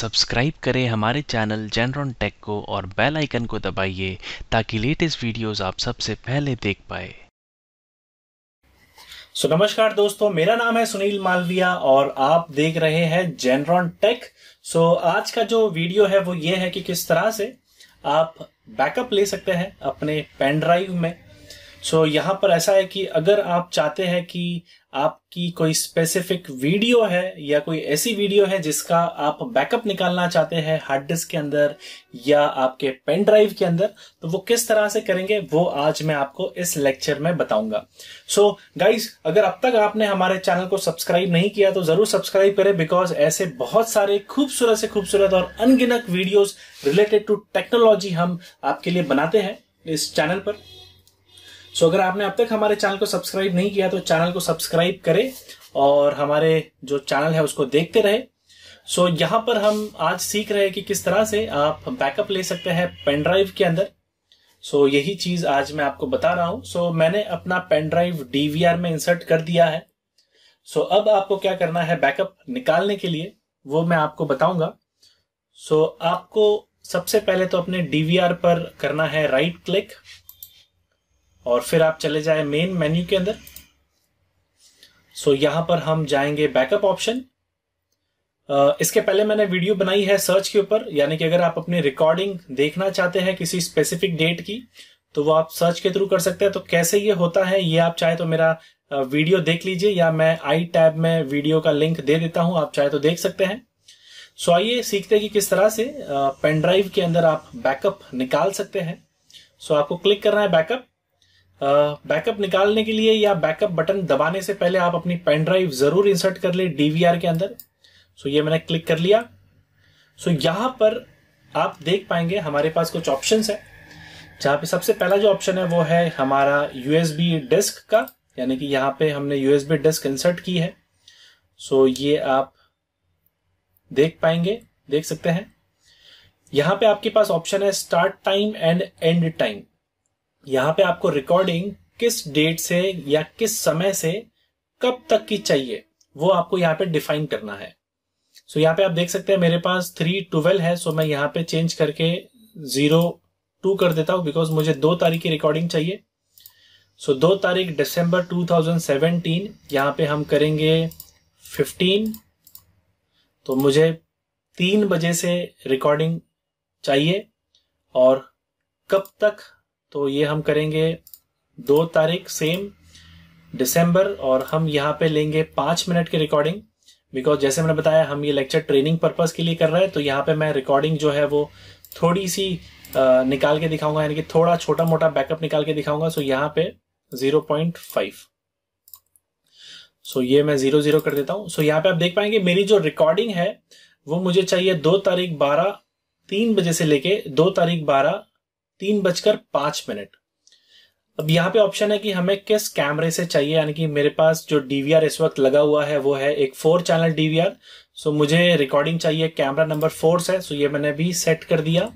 subscribe करें हमारे channel जेनरॉन take को और बेल आइकन को दबाइए ताकि लेटेस्ट वीडियोस आप सबसे पहले देख पाए सो so, नमस्कार दोस्तों मेरा नाम है सुनील मालविया और आप देख रहे हैं जेनरॉन टेक सो आज का जो वीडियो है वो ये है कि किस तरह से आप बैकअप ले सकते हैं अपने पेन ड्राइव में सो so, यहाँ पर ऐसा है कि अगर आप चाहते हैं कि आपकी कोई स्पेसिफिक वीडियो है या कोई ऐसी वीडियो है जिसका आप बैकअप निकालना चाहते हैं हार्ड डिस्क के अंदर या आपके पेन ड्राइव के अंदर तो वो किस तरह से करेंगे वो आज मैं आपको इस लेक्चर में बताऊंगा सो so, गाइस अगर अब तक आपने हमारे चैनल को सब्सक्राइब नहीं किया तो जरूर सब्सक्राइब करें बिकॉज ऐसे बहुत सारे खूबसूरत से खूबसूरत और अनगिनत वीडियोज रिलेटेड टू टेक्नोलॉजी हम आपके लिए बनाते हैं इस चैनल पर सो so, अगर आपने अब तक हमारे चैनल को सब्सक्राइब नहीं किया तो चैनल को सब्सक्राइब करें और हमारे जो चैनल है उसको देखते रहे सो so, यहाँ पर हम आज सीख रहे हैं कि किस तरह से आप बैकअप ले सकते हैं पेन ड्राइव के अंदर सो so, यही चीज आज मैं आपको बता रहा हूँ सो so, मैंने अपना पेन ड्राइव डी में इंसर्ट कर दिया है सो so, अब आपको क्या करना है बैकअप निकालने के लिए वो मैं आपको बताऊंगा सो so, आपको सबसे पहले तो अपने डी पर करना है राइट क्लिक और फिर आप चले जाए मेन मेन्यू के अंदर सो so, यहां पर हम जाएंगे बैकअप ऑप्शन इसके पहले मैंने वीडियो बनाई है सर्च के ऊपर यानी कि अगर आप अपनी रिकॉर्डिंग देखना चाहते हैं किसी स्पेसिफिक डेट की तो वो आप सर्च के थ्रू कर सकते हैं तो कैसे ये होता है ये आप चाहे तो मेरा वीडियो देख लीजिए या मैं आई टैब में वीडियो का लिंक दे देता हूं आप चाहे तो देख सकते हैं सो आइए सीखते हैं कि किस तरह से पेनड्राइव के अंदर आप बैकअप निकाल सकते हैं सो आपको क्लिक करना है बैकअप बैकअप निकालने के लिए या बैकअप बटन दबाने से पहले आप अपनी पेन ड्राइव जरूर इंसर्ट कर ले डीवीआर के अंदर सो ये मैंने क्लिक कर लिया सो यहाँ पर आप देख पाएंगे हमारे पास कुछ ऑप्शन है जहाँ पे सबसे पहला जो ऑप्शन है वो है हमारा यूएसबी डिस्क का यानी कि यहाँ पे हमने यूएसबी डिस्क इंसर्ट की है सो so, ये आप देख पाएंगे देख सकते हैं यहाँ पे आपके पास ऑप्शन है start time end end time यहाँ पे आपको रिकॉर्डिंग किस डेट से या किस समय से कब तक की चाहिए वो आपको यहाँ पे डिफाइन करना है सो so, यहाँ पे आप देख सकते हैं मेरे पास थ्री ट्वेल्व है सो so मैं यहाँ पे चेंज करके जीरो टू कर देता हूं बिकॉज मुझे दो तारीख की रिकॉर्डिंग चाहिए सो so, दो तारीख दिसंबर 2017 यहाँ पे हम करेंगे 15 तो मुझे तीन बजे से रिकॉर्डिंग चाहिए और कब तक तो ये हम करेंगे दो तारीख सेम दिसंबर और हम यहाँ पे लेंगे पांच मिनट की रिकॉर्डिंग बिकॉज जैसे मैंने बताया हम ये लेक्चर ट्रेनिंग पर्पज के लिए कर रहे हैं तो यहाँ पे मैं रिकॉर्डिंग जो है वो थोड़ी सी आ, निकाल के दिखाऊंगा यानी कि थोड़ा छोटा मोटा बैकअप निकाल के दिखाऊंगा सो यहाँ पे जीरो पॉइंट फाइव सो ये मैं जीरो जीरो कर देता हूँ सो यहाँ पे आप देख पाएंगे मेरी जो रिकॉर्डिंग है वो मुझे चाहिए दो तारीख बारह तीन बजे से लेके दो तारीख बारह तीन बजकर पांच मिनट अब यहाँ पे ऑप्शन है कि हमें किस कैमरे से चाहिए यानी कि मेरे पास जो डीवीआर इस वक्त लगा हुआ है वो है एक फोर चैनल डीवीआर सो मुझे रिकॉर्डिंग चाहिए कैमरा नंबर फोर से सो ये मैंने भी सेट कर दिया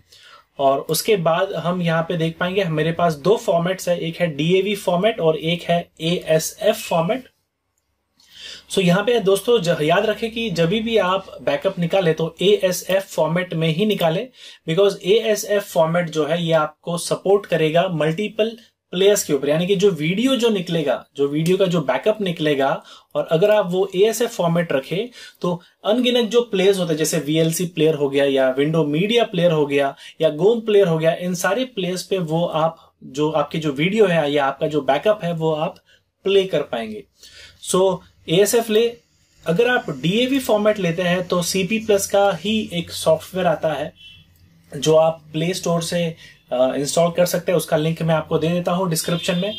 और उसके बाद हम यहाँ पे देख पाएंगे मेरे पास दो फॉर्मेट्स है एक है डीएवी फॉर्मेट और एक है ए फॉर्मेट सो so, यहाँ पे दोस्तों याद रखें कि जब भी आप बैकअप निकालें तो ए एस एफ फॉर्मेट में ही निकालें because A S F format जो है ये आपको सपोर्ट करेगा मल्टीपल प्लेयर्स के ऊपर यानी कि जो वीडियो जो निकलेगा जो वीडियो का जो बैकअप निकलेगा और अगर आप वो ए एस एफ फॉर्मेट रखें तो अनगिनत जो प्लेयर्स होते हैं जैसे वीएलसी प्लेयर हो गया या विंडो मीडिया प्लेयर हो गया या गोम प्लेयर हो गया इन सारे प्लेयर्स पे वो आप जो आपकी जो वीडियो है या आपका जो बैकअप है वो आप प्ले कर पाएंगे सो so, एएसएफ ले अगर आप डीएवी फॉर्मेट लेते हैं तो सीपी प्लस का ही एक सॉफ्टवेयर आता है जो आप प्ले स्टोर से इंस्टॉल कर सकते हैं उसका लिंक मैं आपको दे देता हूँ डिस्क्रिप्शन में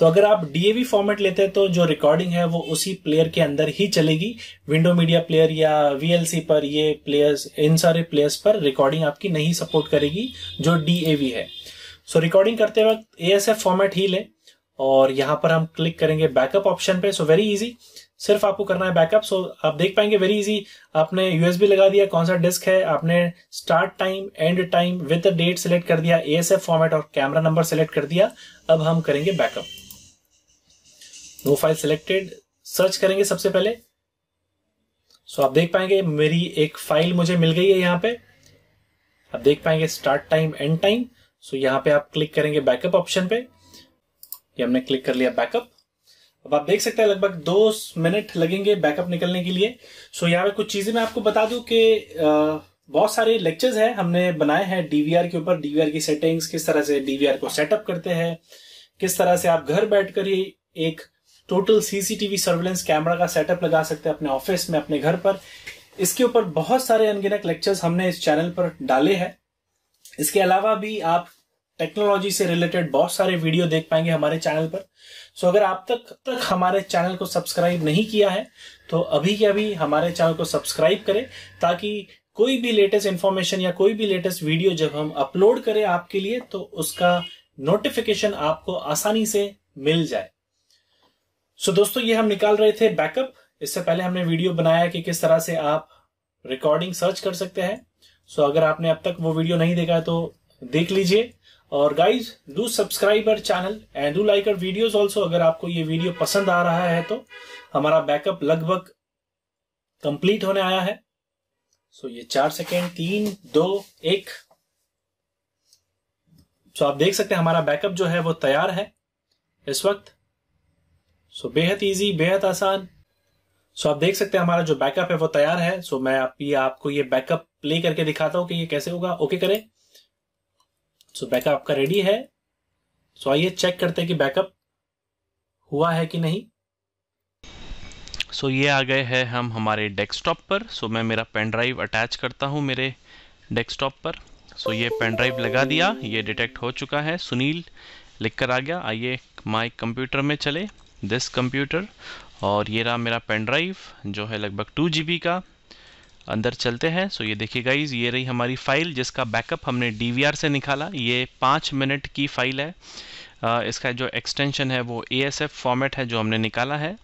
तो अगर आप डीएवी फॉर्मेट लेते हैं तो जो रिकॉर्डिंग है वो उसी प्लेयर के अंदर ही चलेगी विंडो मीडिया प्लेयर या वीएलसी पर ये प्लेयर्स इन सारे प्लेयर्स पर रिकॉर्डिंग आपकी नहीं सपोर्ट करेगी जो डीएवी है सो so, रिकॉर्डिंग करते वक्त एएसएफ फॉर्मेट ही लें और यहां पर हम क्लिक करेंगे बैकअप ऑप्शन पे सो वेरी इजी सिर्फ आपको करना है बैकअप सो so, आप देख पाएंगे वेरी इजी आपने यूएसबी लगा दिया कौन सा डिस्क है आपने start time end time with date select कर दिया एएसएफ फॉर्मेट और कैमरा नंबर सेलेक्ट कर दिया अब हम करेंगे backup no file selected search करेंगे सबसे पहले सो so, आप देख पाएंगे मेरी एक फाइल मुझे मिल गई है यहां पर आप देख पाएंगे start time end time so यहां पर आप क्लिक करेंगे बैकअप ऑप्शन पे ये हमने क्लिक कर लिया बैकअप अब आप देख सकते हैं लगभग दो मिनट लगेंगे बैकअप निकलने के लिए सो यहाँ पे कुछ चीजें मैं आपको बता दू कि बहुत सारे लेक्चर्स हैं हमने बनाए हैं डीवीआर के ऊपर डीवीआर की सेटिंग्स किस तरह से डीवीआर को सेटअप करते हैं किस तरह से आप घर बैठकर ही एक टोटल सीसीटीवी सर्वेलेंस कैमरा का सेटअप लगा सकते हैं अपने ऑफिस में अपने घर पर इसके ऊपर बहुत सारे अनगिनत लेक्चर्स हमने इस चैनल पर डाले हैं इसके अलावा भी आप टेक्नोलॉजी से रिलेटेड बहुत सारे वीडियो देख पाएंगे हमारे चैनल पर सो अगर आप तक तक हमारे चैनल को सब्सक्राइब नहीं किया है तो अभी के अभी हमारे चैनल को सब्सक्राइब करें ताकि कोई भी लेटेस्ट इन्फॉर्मेशन या कोई भी लेटेस्ट वीडियो जब हम अपलोड करें आपके लिए तो उसका नोटिफिकेशन आपको आसानी से मिल जाए सो so, दोस्तों ये हम निकाल रहे थे बैकअप इससे पहले हमने वीडियो बनाया कि किस तरह से आप रिकॉर्डिंग सर्च कर सकते हैं सो so, अगर आपने अब तक वो वीडियो नहीं देखा है तो देख लीजिए और guys do subscribe our channel and do like our videos also अगर आपको ये वीडियो पसंद आ रहा है तो हमारा बैकअप लगभग कंप्लीट होने आया है सो so, ये चार सेकेंड तीन दो एक सो so, आप देख सकते हैं हमारा बैकअप जो है वो तैयार है इस वक्त सो so, बेहद इजी बेहद आसान सो so, आप देख सकते हैं हमारा जो बैकअप है वो तैयार है सो so, मैं आप ये आपको ये बैकअप प्ले करके दिखाता हूं कि ये कैसे होगा ओके okay करें सो बैकअप आपका रेडी है सो आइए चेक करते हैं कि बैकअप हुआ है कि नहीं सो so, ये आ गए हैं हम हमारे डेस्कटॉप पर सो so, मैं मेरा पेन ड्राइव अटैच करता हूँ मेरे डेस्कटॉप पर सो so, ये पेन ड्राइव लगा दिया ये डिटेक्ट हो चुका है सुनील लिख कर आ गया आइए माय कंप्यूटर में चले दिस कंप्यूटर और ये रहा मेरा पेन ड्राइव जो है लगभग टू जी का अंदर चलते हैं सो ये देखिए गाइज ये रही हमारी फाइल जिसका बैकअप हमने डी से निकाला ये पाँच मिनट की फाइल है इसका जो एक्सटेंशन है वो ए फॉर्मेट है जो हमने निकाला है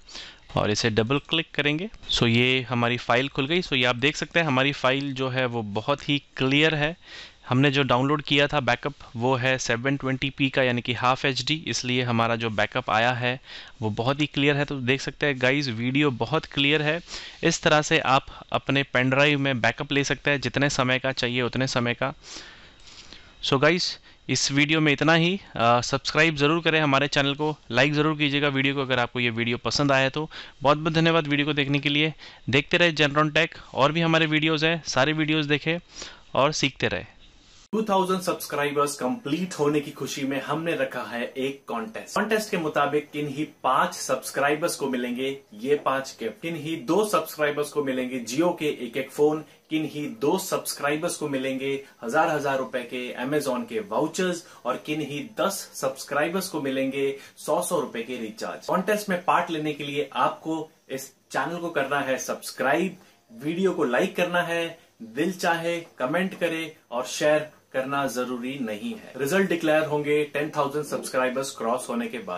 और इसे डबल क्लिक करेंगे सो ये हमारी फ़ाइल खुल गई सो ये आप देख सकते हैं हमारी फ़ाइल जो है वो बहुत ही क्लियर है हमने जो डाउनलोड किया था बैकअप वो है 720p का यानी कि हाफ एच इसलिए हमारा जो बैकअप आया है वो बहुत ही क्लियर है तो देख सकते हैं गाइज वीडियो बहुत क्लियर है इस तरह से आप अपने पेन ड्राइव में बैकअप ले सकते हैं जितने समय का चाहिए उतने समय का सो so गाइज़ इस वीडियो में इतना ही सब्सक्राइब ज़रूर करें हमारे चैनल को लाइक ज़रूर कीजिएगा वीडियो को अगर आपको ये वीडियो पसंद आया तो बहुत बहुत धन्यवाद वीडियो को देखने के लिए देखते रहे जनरॉन टेक और भी हमारे वीडियोज़ हैं सारे वीडियोज़ देखें और सीखते रहे 2000 सब्सक्राइबर्स कंप्लीट होने की खुशी में हमने रखा है एक कॉन्टेस्ट कॉन्टेस्ट के मुताबिक किन ही पांच सब्सक्राइबर्स को मिलेंगे ये पांच गिफ्ट ही दो सब्सक्राइबर्स को मिलेंगे जियो के एक एक फोन किन ही दो सब्सक्राइबर्स को मिलेंगे हजार हजार रुपए के अमेजोन के वाउचर्स और किन ही दस सब्सक्राइबर्स को मिलेंगे सौ सौ रुपए के रिचार्ज कॉन्टेस्ट में पार्ट लेने के लिए आपको इस चैनल को करना है सब्सक्राइब वीडियो को लाइक करना है दिल चाहे कमेंट करे और शेयर करना जरूरी नहीं है रिजल्ट डिक्लेयर होंगे टेन थाउजेंड सब्सक्राइबर्स क्रॉस होने के बाद